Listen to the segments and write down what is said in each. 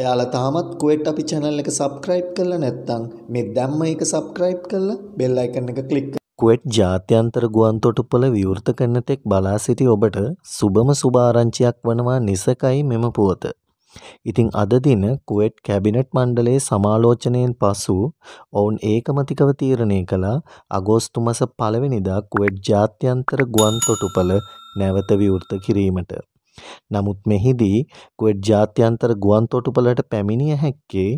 ඔයාලා තාමත් කුවෙට් අපි channel එක subscribe කරලා නැත්නම් මේ දැම්ම එක subscribe කරලා bell icon එක click කුවෙට් ජාත්‍යන්තර ගුවන්තොටුපළ විවෘත කරන තෙක් බලා සිටි ඔබට සුබම සුභාරංචියක් වනවා නිසකයි මෙම පුවත. ඉතින් අද දින කුවෙට් කැබිනට් මණ්ඩලයේ සමාලෝචනයෙන් පසු ඔවුන් ඒකමතිකව තීරණය කළා අගෝස්තු මස පළවෙනිදා කුවෙට් ජාත්‍යන්තර ගුවන්තොටුපළ නැවත විවෘත කිරීමට. නමුත් මෙහිදී කුවේට් ජාත්‍යන්තර ගුවන්තොටුපළට පැමිණිය හැක්කේ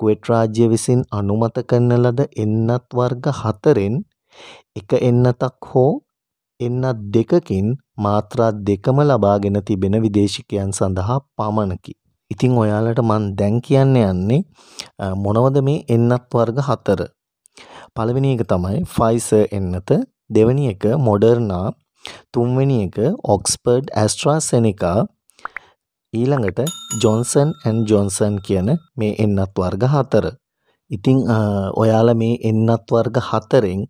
කුවේට් රාජ්‍ය විසින් අනුමත කරන ලද එන්නත් වර්ග හතරෙන් එක එන්නතක් හෝ එන්නත් දෙකකින් මාත්‍රා දෙකම ලබාගෙන තිබෙන විදේශිකයන් සඳහා පමණකි. ඉතින් ඔයාලට මන් දැන් කියන්න යන්නේ මොනවද මේ එන්නත් වර්ග හතර. පළවෙනි එක තමයි ෆයිසර් එන්නත, දෙවෙනි එක මොඩර්නා, තුන්වෙනි එක ඔක්ස්පර්ඩ් ඇස්ට්‍රාසෙනිකා ඊළඟට ජොන්සන් ඇන් ජොන්සන් කියන මේ එන්නත් වර්ග හතර. ඉතිං ඔයාල මේ එන්නත් වර්ග හතරෙන්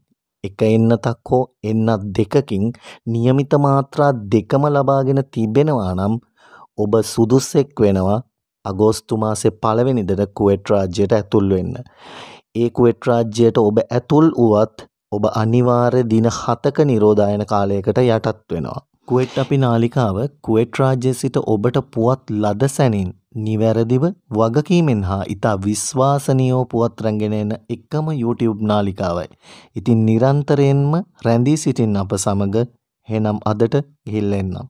එක එන්නතක් හෝ එන්නත් දෙකකින් නියමිත මාත්‍රා දෙකම ලබාගෙන තිබෙනවා නම් ඔබ සුදුස්සෙක් වෙනවා අගෝස්තු මාසේ පළවෙනිදට කුවෙට් රාජ්‍යයට ඇතුල් වෙන්න. ඒ කුවෙට් රාජ්‍යයට ඔබ ඇතුල් වුවත් ඔබ අනිවාර්ය දින 7ක නිරෝධායන කාලයකට යටත් වෙනවා. කුවෙට් අපි නාලිකාව කුවෙට් රාජ්‍ය සිට ඔබට පුවත් ලද සැනින් නිවැරදිව වගකීමෙන් හා ඉතා විශ්වාසනීයෝ පුවත් රැගෙන එන එකම YouTube නාලිකාවයි. ඉතින් නිරන්තරයෙන්ම රැඳී සිටින් අප සමග එහෙනම් අදට ගිහිල්ලා එන්නම්.